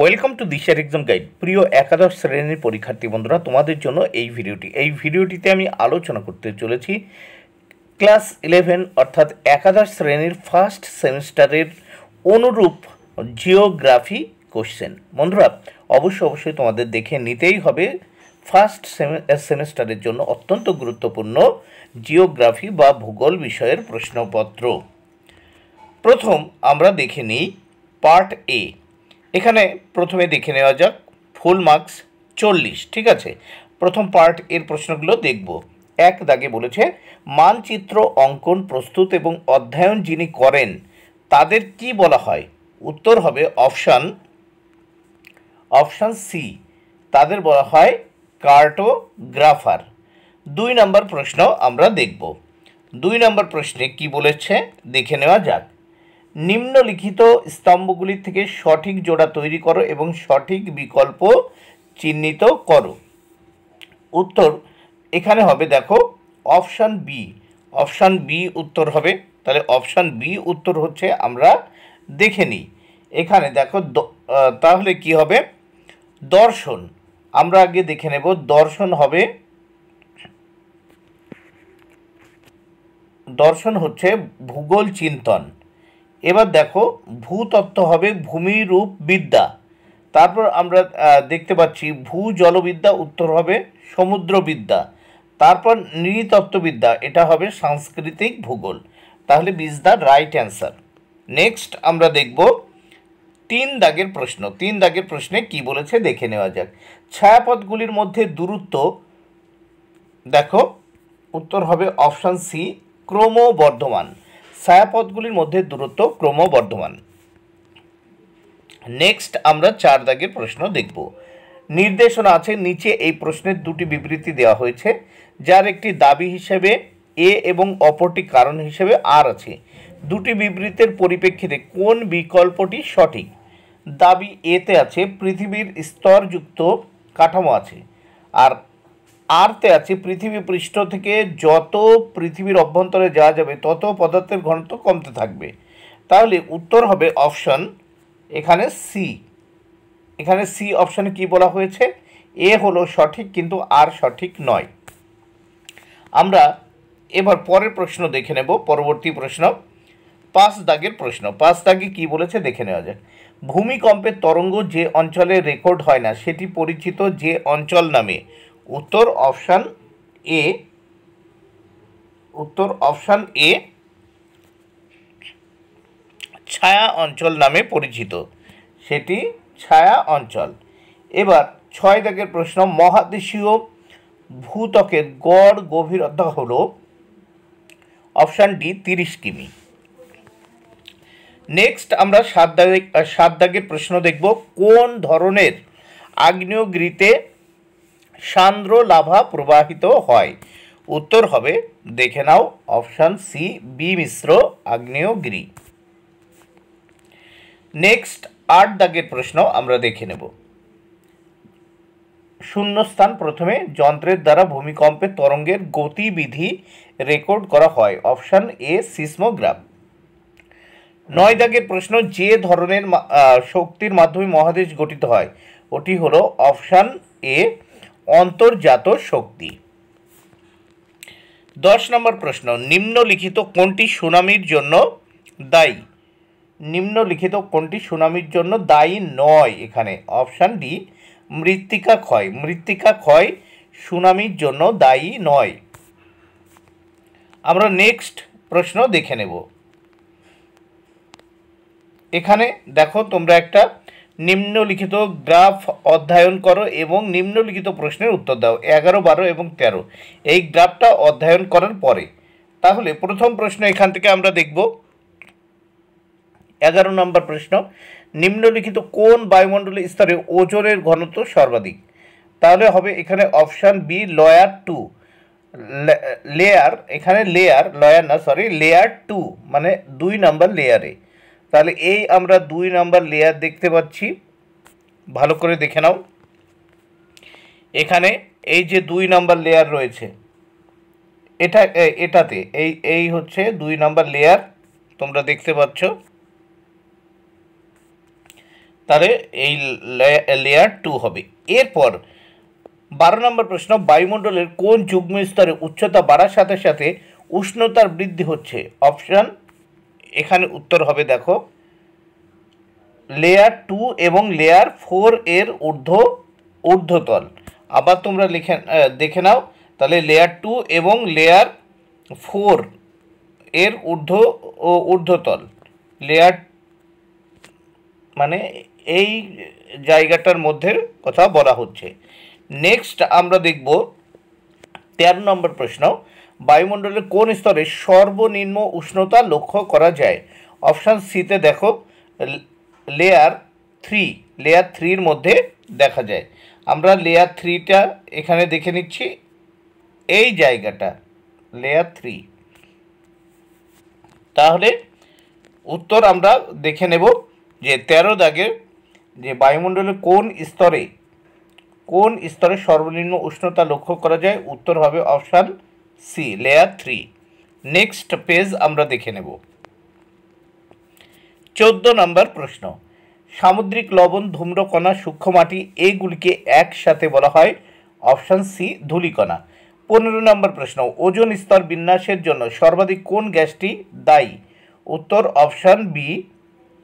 welcome to দিশার exam guide প্রিয় একাদশ শ্রেণীর পরীক্ষার্থী বন্ধুরা তোমাদের জন্য এই ভিডিওটি এই ভিডিওটিতে আমি আলোচনা করতে চলেছি ক্লাস ইলেভেন অর্থাৎ একাদশ শ্রেণীর ফার্স্ট সেমিস্টারের অনুরূপ জিওগ্রাফি কোশ্চেন বন্ধুরা অবশ্যই অবশ্যই তোমাদের দেখে নিতেই হবে ফার্স্ট সেমিস্টারের জন্য অত্যন্ত গুরুত্বপূর্ণ জিওগ্রাফি বা ভূগোল বিষয়ের প্রশ্নপত্র প্রথম আমরা দেখে নিই পার্ট এ এখানে প্রথমে দেখে নেওয়া যাক ফুল মার্কস চল্লিশ ঠিক আছে প্রথম পার্ট এর প্রশ্নগুলো দেখব এক দাগে বলেছে মানচিত্র অঙ্কন প্রস্তুত এবং অধ্যয়ন যিনি করেন তাদের কি বলা হয় উত্তর হবে অপশান অপশান সি তাদের বলা হয় কার্টোগ্রাফার দুই নম্বর প্রশ্ন আমরা দেখব দুই নম্বর প্রশ্নে কি বলেছে দেখে নেওয়া যাক নিম্নলিখিত স্তম্ভগুলি থেকে সঠিক জোড়া তৈরি করো এবং সঠিক বিকল্প চিহ্নিত করো উত্তর এখানে হবে দেখো অপশান বি অপশান বি উত্তর হবে তাহলে অপশান বি উত্তর হচ্ছে আমরা দেখে নিই এখানে দেখো তাহলে কি হবে দর্শন আমরা আগে দেখে নেব দর্শন হবে দর্শন হচ্ছে ভূগোল চিন্তন এবার দেখো ভূতত্ত্ব হবে ভূমিরূপ বিদ্যা তারপর আমরা দেখতে পাচ্ছি ভূ জলবিদ্যা উত্তর হবে সমুদ্রবিদ্যা তারপর নৃতত্ত্ববিদ্যা এটা হবে সাংস্কৃতিক ভূগোল তাহলে বিজ দ্য রাইট অ্যান্সার নেক্সট আমরা দেখব তিন দাগের প্রশ্ন তিন দাগের প্রশ্নে কি বলেছে দেখে নেওয়া যাক ছায়াপথগুলির মধ্যে দূরত্ব দেখো উত্তর হবে অপশান সি ক্রমবর্ধমান ছায়াপথগুলির মধ্যে দূরত্ব ক্রমবর্ধমান নেক্সট আমরা চার দাগের প্রশ্ন দেখব নির্দেশনা আছে নিচে এই প্রশ্নের দুটি বিবৃতি দেওয়া হয়েছে যার একটি দাবি হিসেবে এ এবং অপরটি কারণ হিসেবে আর আছে দুটি বিবৃতের পরিপ্রেক্ষিতে কোন বিকল্পটি সঠিক দাবি এতে আছে পৃথিবীর স্তরযুক্ত কাঠামো আছে আর আর্থে আছে পৃথিবী পৃষ্ঠ থেকে যত পৃথিবীর অভ্যন্তরে যাওয়া যাবে তত পদার্থের ঘনত্ব কমতে থাকবে তাহলে উত্তর হবে অপশন এখানে সি এখানে সি অপশানে কি বলা হয়েছে এ হলো সঠিক কিন্তু আর সঠিক নয় আমরা এবার পরের প্রশ্ন দেখে নেব পরবর্তী প্রশ্ন পাঁচ দাগের প্রশ্ন পাঁচ দাগে কি বলেছে দেখে নেওয়া যাক ভূমিকম্পের তরঙ্গ যে অঞ্চলে রেকর্ড হয় না সেটি পরিচিত যে অঞ্চল নামে উত্তর অপশান এ উত্তর অপশান এ ছায়া অঞ্চল নামে পরিচিত সেটি ছায়া অঞ্চল এবার ছয় দাগের প্রশ্ন মহাদেশীয় ভূত্বকের গড় গভীরতা হল অপশান ডি তিরিশ কিমি নেক্সট আমরা সাত দাগে সাত দাগের প্রশ্ন দেখব কোন ধরনের আগ্নেয়গিরিতে সান্দ্র লাভা প্রবাহিত হয় উত্তর হবে দেখে নাও অপশান সি বি মিশ্র আগ্নেয়গিরি নেক্সট আট দাগের প্রশ্ন আমরা দেখে নেব শূন্যস্থান প্রথমে যন্ত্রের দ্বারা ভূমিকম্পের তরঙ্গের গতিবিধি রেকর্ড করা হয় অপশান এ সিসমোগ্রাফ নয় দাগের প্রশ্ন যে ধরনের শক্তির মাধ্যমে মহাদেশ গঠিত হয় ওটি হলো অপশান এ অন্তর্জাত শক্তি দশ নম্বর প্রশ্ন নিম্নলিখিত কোনটি সুনামির জন্য দায়ী নিম্নলিখিত কোনটি সুনামির জন্য দায়ী নয় এখানে অপশান ডি মৃত্তিকা ক্ষয় মৃত্তিকা ক্ষয় সুনামির জন্য দায়ী নয় আমরা নেক্সট প্রশ্ন দেখে নেব এখানে দেখো তোমরা একটা নিম্নলিখিত গ্রাফ অধ্যয়ন করো এবং নিম্নলিখিত প্রশ্নের উত্তর দাও এগারো বারো এবং তেরো এই গ্রাফটা অধ্যয়ন করার পরে তাহলে প্রথম প্রশ্ন এখান থেকে আমরা দেখব এগারো নম্বর প্রশ্ন নিম্নলিখিত কোন বায়ুমণ্ডলের স্তরে ওজনের ঘনত্ব সর্বাধিক তাহলে হবে এখানে option B layer two layer এখানে লেয়ার লয়ার না সরি লেয়ার টু মানে দুই নম্বর লেয়ারে তাহলে এই আমরা দুই নাম্বার লেয়ার দেখতে পাচ্ছি ভালো করে দেখে নাও এখানে এই যে দুই নাম্বার লেয়ার রয়েছে এটা এটাতে এই এই হচ্ছে দুই নাম্বার লেয়ার তোমরা দেখতে পাচ্ছ তাহলে এই লেয়ার টু হবে এরপর বারো নম্বর প্রশ্ন বায়ুমণ্ডলের কোন যুগ্ম স্তরে উচ্চতা বাড়ার সাথে সাথে উষ্ণতার বৃদ্ধি হচ্ছে অপশান এখানে উত্তর হবে দেখো লেয়ার টু এবং লেয়ার ফোর এর ঊর্ধ্ব ঊর্ধ্বতল আবার তোমরা লিখে দেখে নাও তাহলে লেয়ার টু এবং লেয়ার ফোর এর ঊর্ধ্ব ও ঊর্ধ্বতল লেয়ার মানে এই জায়গাটার মধ্যে কথা বলা হচ্ছে নেক্সট আমরা দেখব তেরো নম্বর প্রশ্ন বায়ুমণ্ডলের কোন স্তরে সর্বনিম্ন উষ্ণতা লক্ষ্য করা যায় অপশান সিতে দেখো লেয়ার থ্রি লেয়ার থ্রির মধ্যে দেখা যায় আমরা লেয়ার থ্রিটা এখানে দেখে নিচ্ছি এই জায়গাটা লেয়ার থ্রি তাহলে উত্তর আমরা দেখে নেব যে তেরো দাগের যে বায়ুমণ্ডলের কোন স্তরে কোন স্তরে সর্বনিম্ন উষ্ণতা লক্ষ্য করা যায় উত্তর হবে option C layer three next page আমরা দেখে নেব চোদ্দ নম্বর প্রশ্ন সামুদ্রিক লবণ ধূম্রকণা সূক্ষ্ম মাটি এইগুলিকে একসাথে বলা হয় অপশান সি ধূলিকণা পনেরো নম্বর প্রশ্ন ওজন স্তর বিন্যাসের জন্য সর্বাধিক কোন গ্যাসটি দায়ী উত্তর অপশান বি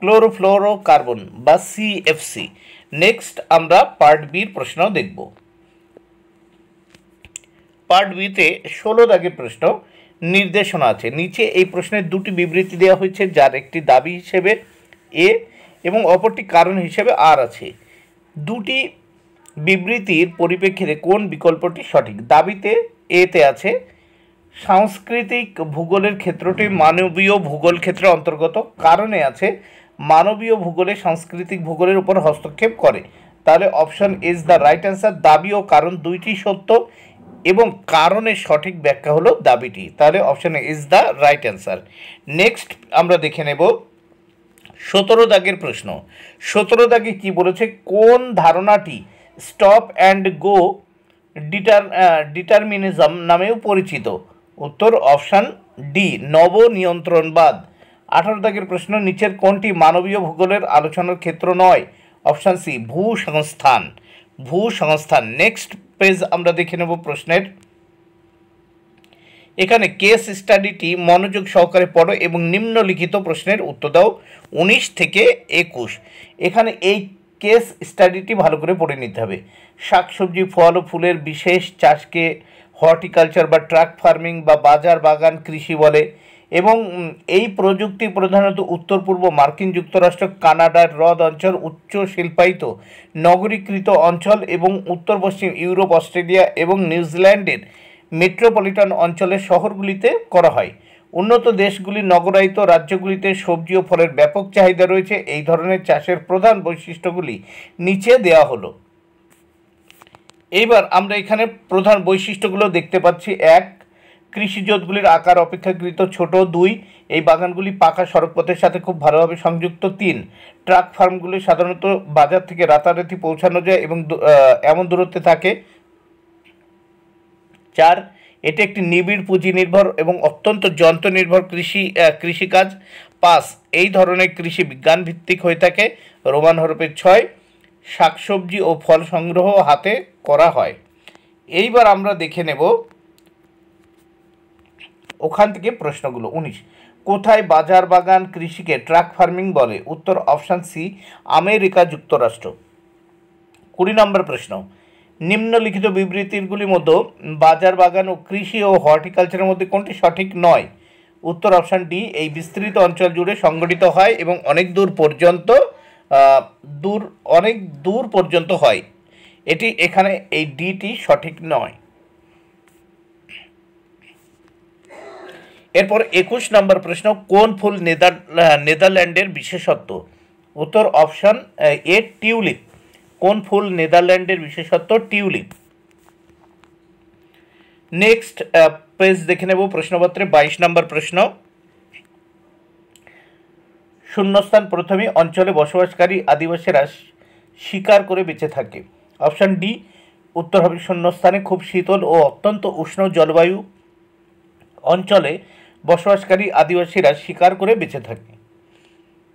ক্লোরোফ্লোরো কার্বন বা সিএফসি নেক্সট আমরা পার্ট বির প্রশ্ন দেখব পার্ট বিতে ষোলো দাগে প্রশ্ন নির্দেশনা আছে নিচে এই প্রশ্নের দুটি বিবৃতি দেওয়া হয়েছে যার একটি দাবি হিসেবে এ এবং অপরটি কারণ হিসেবে আর আছে দুটি বিবৃতির পরিপ্রেক্ষিতে কোন বিকল্পটি সঠিক দাবিতে এতে আছে সাংস্কৃতিক ভূগোলের ক্ষেত্রটি মানবীয় ভূগোল ক্ষেত্রের অন্তর্গত কারণে আছে মানবীয় ভূগোলে সাংস্কৃতিক ভূগোলের উপর হস্তক্ষেপ করে তাহলে option is the right answer দাবি ও কারণ দুইটি সত্য এবং কারণের সঠিক ব্যাখ্যা হলো দাবিটি তাহলে option is the right answer next আমরা দেখে নেব সতেরো দাগের প্রশ্ন সতেরো দাগে কি বলেছে কোন ধারণাটি stop and go deter determinism নামেও পরিচিত উত্তর অপশান ডি নব নিয়ন্ত্রণবাদ আঠারো দাগের প্রশ্ন নিচের কোনটি মানবীয় ভূগোলের আলোচনার ক্ষেত্র নয় অপশান সি ভূ সংস্থান ভূ সংস্থান নেক্সট পেজ আমরা দেখে নেব প্রশ্নের এখানে কেস স্টাডিটি মনোযোগ সহকারে পড়ো এবং নিম্নলিখিত প্রশ্নের উত্তর দাও উনিশ থেকে একুশ এখানে এই কেস স্টাডিটি ভালো করে পড়ে নিতে হবে শাকসবজি ফল ও ফুলের বিশেষ চাষকে হর্টিকালচার বা ট্রাক ফার্মিং বা বাজার বাগান কৃষি বলে এবং এই প্রযুক্তি প্রধানত উত্তর পূর্ব মার্কিন যুক্তরাষ্ট্র কানাডার হ্রদ অঞ্চল উচ্চ শিল্পায়িত নগরীকৃত অঞ্চল এবং উত্তর পশ্চিম ইউরোপ অস্ট্রেলিয়া এবং নিউজিল্যান্ডের মেট্রোপলিটন অঞ্চলের শহরগুলিতে করা হয় উন্নত দেশগুলির নগরায়িত রাজ্যগুলিতে সবজি ও ফলের ব্যাপক চাহিদা রয়েছে এই ধরনের চাষের প্রধান বৈশিষ্ট্যগুলি নিচে দেয়া হলো এইবার আমরা এখানে প্রধান বৈশিষ্ট্যগুলো দেখতে পাচ্ছি এক কৃষিজোতগুলির আকার অপেক্ষাকৃত ছোট দুই এই বাগানগুলি পাকা সড়কপথের সাথে খুব ভালোভাবে সংযুক্ত তিন ট্রাক ফার্মগুলি সাধারণত বাজার থেকে রাতারাতি পৌঁছানো যায় এবং এমন দূরত্বে থাকে চার এটি একটি নিবিড় পুঁজি নির্ভর এবং অত্যন্ত যন্ত্র নির্ভর কৃষি কৃষিকাজ পাঁচ এই ধরনের কৃষি বিজ্ঞান ভিত্তিক হয়ে থাকে রোমান হরপের ছয় শাকসবজি ও ফল সংগ্রহ হাতে করা হয় এইবার আমরা দেখে নেব ওখান থেকে প্রশ্নগুলো উনিশ কোথায় বাজার বাগান কৃষিকে ট্রাক ফার্মিং বলে উত্তর অপশান সি আমেরিকা যুক্তরাষ্ট্র কুড়ি নম্বর প্রশ্ন নিম্নলিখিত বিবৃতিগুলির মধ্যে বাজার বাগান ও কৃষি ও হর্টিকালচারের মধ্যে কোনটি সঠিক নয় উত্তর অপশান ডি এই বিস্তৃত অঞ্চল জুড়ে সংগঠিত হয় এবং অনেক দূর পর্যন্ত দূর অনেক দূর পর্যন্ত হয় এটি এখানে এই ডিটি সঠিক নয় এরপর একুশ নম্বর প্রশ্ন কোন ফুল নেদার নেদারল্যান্ডের বিশেষত্ব উত্তর অপশান এ টিউলিপ কোন ফুল নেদারল্যান্ডের বিশেষত্ব টিউলিপ নেক্সট পেজ দেখে নেব প্রশ্নপত্রে বাইশ নম্বর প্রশ্ন শূন্যস্থান প্রথমে অঞ্চলে বসবাসকারী আদিবাসীরা শিকার করে বেঁচে থাকে অপশান ডি উত্তর হবে শূন্যস্থানে খুব শীতল ও অত্যন্ত উষ্ণ জলবায়ু অঞ্চলে বসবাসকারী আদিবাসীরা শিকার করে বেঁচে থাকে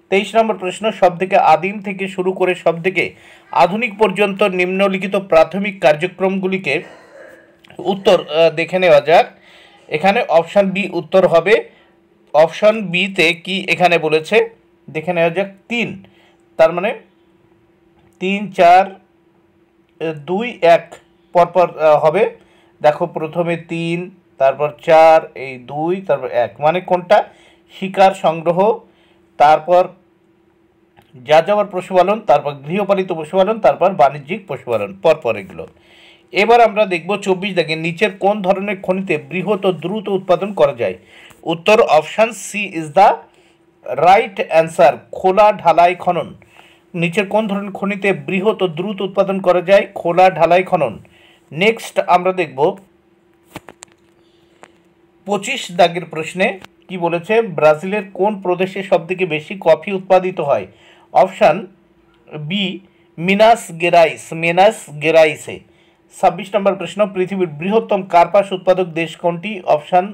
তেইশ নম্বর প্রশ্ন সব থেকে আদিম থেকে শুরু করে সব থেকে আধুনিক পর্যন্ত নিম্নলিখিত প্রাথমিক কার্যক্রমগুলিকে উত্তর দেখে নেওয়া যাক এখানে অপশান বি উত্তর হবে অপশান বিতে কি এখানে বলেছে দেখে নেওয়া যাক তিন তার মানে তিন চার দুই এক পরপর হবে দেখো প্রথমে তিন তারপর চার এই দুই তারপর এক মানে কোনটা শিকার সংগ্রহ তারপর যা যাওয়ার পশুপালন তারপর গৃহপালিত পশুপালন তারপর বাণিজ্যিক পশুপালন পরপর এগুলো এবার আমরা দেখব চব্বিশ দেখে নিচের কোন ধরনের খনিতে বৃহৎ ও দ্রুত উৎপাদন করা যায় উত্তর option C is the right answer খোলা ঢালাই খনন নিচের কোন ধরনের খনিতে বৃহৎ ও দ্রুত উৎপাদন করা যায় খোলা ঢালাই খনন নেক্সট আমরা দেখব পঁচিশ দাগের প্রশ্নে কি বলেছে ব্রাজিলের কোন প্রদেশে সবথেকে বেশি কফি উৎপাদিত হয় অপশান বি মিনাস গেরাইস মিনাস গেরাইসে ছাব্বিশ নম্বর প্রশ্ন পৃথিবীর বৃহত্তম কার্পাস উৎপাদক দেশ কোনটি অপশান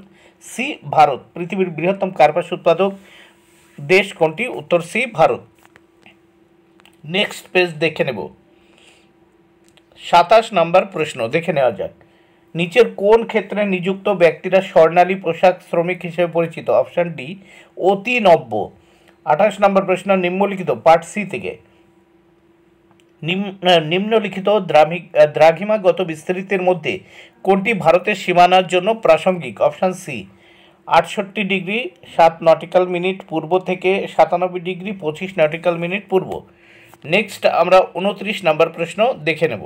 সি ভারত পৃথিবীর বৃহত্তম কার্পাস উৎপাদক দেশ কোনটি উত্তর সি ভারত নেক্সট পেজ দেখে নেব সাতাশ নম্বর প্রশ্ন দেখে নেওয়া যাক নিচের কোন ক্ষেত্রে নিযুক্ত ব্যক্তিরা স্বর্ণালী পোশাক শ্রমিক হিসেবে পরিচিত অপশান ডি অতি নব্য আঠাশ নম্বর প্রশ্ন নিম্নলিখিত পার্ট সি থেকে নিম্নলিখিত দ্রাঘিমাগত বিস্তৃতির মধ্যে কোনটি ভারতের সীমানার জন্য প্রাসঙ্গিক অপশান সি আটষট্টি ডিগ্রি সাত নটিক্যাল মিনিট পূর্ব থেকে সাতানব্বই ডিগ্রি পঁচিশ নটিক্যাল মিনিট পূর্ব নেক্সট আমরা উনত্রিশ নম্বর প্রশ্ন দেখে নেব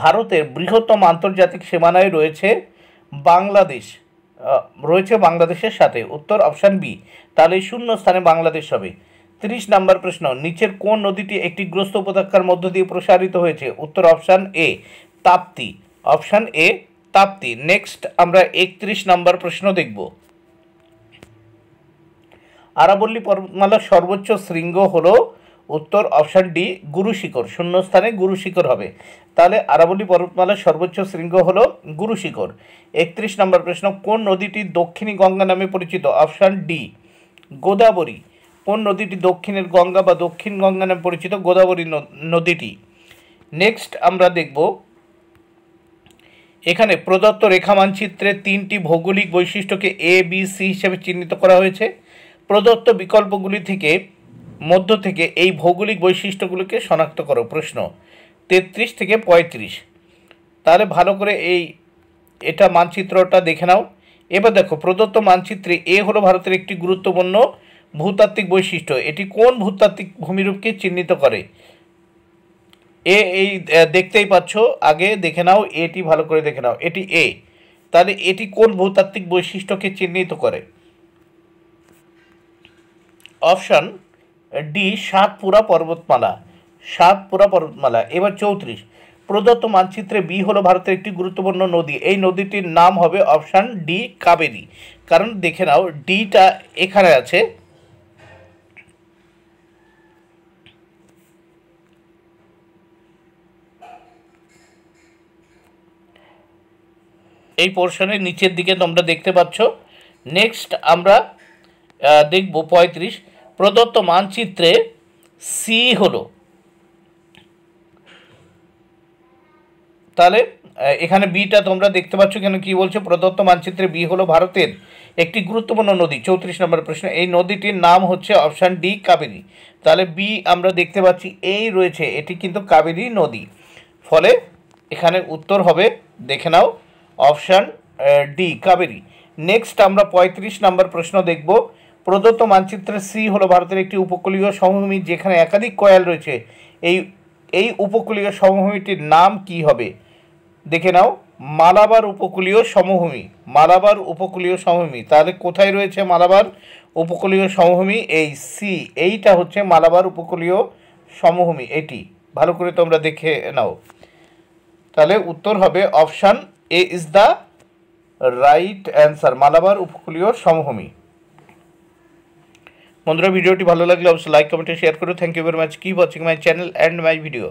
ভারতের বৃহত্তম আন্তর্জাতিক সীমানায় রয়েছে বাংলাদেশ রয়েছে বাংলাদেশের সাথে উত্তর অপশান বি তাহলে শূন্য স্থানে বাংলাদেশ হবে তিরিশ নম্বর প্রশ্ন নিচের কোন নদীটি একটি গ্রস্ত উপত্যকার মধ্য দিয়ে প্রসারিত হয়েছে উত্তর option A Tapti option A Tapti next আমরা একত্রিশ নম্বর প্রশ্ন দেখব আরাবল্লী পর্বতমালার সর্বোচ্চ শৃঙ্গ হলো উত্তর অপশান ডি গুরুশিখর শূন্যস্থানে গুরুশিখর হবে তাহলে আরাবলি পর্বতমালার সর্বোচ্চ শৃঙ্গ হল গুরুশিখর একত্রিশ নম্বর প্রশ্ন কোন নদীটি দক্ষিণী গঙ্গা নামে পরিচিত অপশান ডি গোদাবরী কোন নদীটি দক্ষিণের গঙ্গা বা দক্ষিণ গঙ্গা নামে পরিচিত গোদাবরী নদীটি নেক্সট আমরা দেখব এখানে প্রদত্ত রেখা মানচিত্রে তিনটি ভৌগোলিক বৈশিষ্ট্যকে এ বি সি হিসেবে চিহ্নিত করা হয়েছে প্রদত্ত বিকল্পগুলি থেকে মধ্য থেকে এই ভৌগোলিক বৈশিষ্ট্যগুলোকে শনাক্ত করো প্রশ্ন তেত্রিশ থেকে পঁয়ত্রিশ তাহলে ভালো করে এই এটা মানচিত্রটা দেখে নাও এবার দেখো প্রদত্ত মানচিত্রে এ হলো ভারতের একটি গুরুত্বপূর্ণ ভূতাত্ত্বিক বৈশিষ্ট্য এটি কোন ভূতাত্ত্বিক ভূমিরূপকে চিহ্নিত করে এ এই দেখতেই পাচ্ছ আগে দেখে নাও এটি ভালো করে দেখে নাও এটি এ তাহলে এটি কোন ভূতাত্ত্বিক বৈশিষ্ট্যকে চিহ্নিত করে অপশান ডি সাতপুরা পর্বতমালা সাতপুরা পর্বতমালা এবার চৌত্রিশ প্রদত্ত মানচিত্রে বি হলো ভারতের একটি গুরুত্বপূর্ণ নদী এই নদীটির নাম হবে অপশান ডি কাবেরী কারণ দেখে নাও ডিটা এখানে আছে এই পোর্শনের নিচের দিকে তোমরা দেখতে পাচ্ছ নেক্সট আমরা দেখব পঁয়ত্রিশ প্রদত্ত মানচিত্রে সি হল তাহলে এখানে বিটা তোমরা দেখতে পাচ্ছ কেন কি বলছে প্রদত্ত মানচিত্রে বি হলো ভারতের একটি গুরুত্বপূর্ণ নদী চৌত্রিশ নম্বর প্রশ্ন এই নদীটির নাম হচ্ছে অপশান ডি কাবেরী তাহলে বি আমরা দেখতে পাচ্ছি এই রয়েছে এটি কিন্তু কাবেরী নদী ফলে এখানে উত্তর হবে দেখে নাও অপশান ডি কাবেরী নেক্সট আমরা ৩৫ নম্বর প্রশ্ন দেখব প্রদত্ত মানচিত্রের সি হল ভারতের একটি উপকূলীয় সমভূমি যেখানে একাধিক কয়াল রয়েছে এই এই উপকূলীয় সমভূমিটির নাম কি হবে দেখে নাও মালাবার উপকূলীয় সমভূমি মালাবার উপকূলীয় সমভূমি তাহলে কোথায় রয়েছে মালাবার উপকূলীয় সমভূমি এই সি এইটা হচ্ছে মালাবার উপকূলীয় সমভূমি এটি ভালো করে তোমরা দেখে নাও তাহলে উত্তর হবে option A is the right answer Malabar উপকূলীয় সমভূমি বন্ধুরা ভিডিওটি ভালো লাগলে অবশ্যই লাইক কমেন্টে শেয়ার করো thank you very much keep watching my channel and my video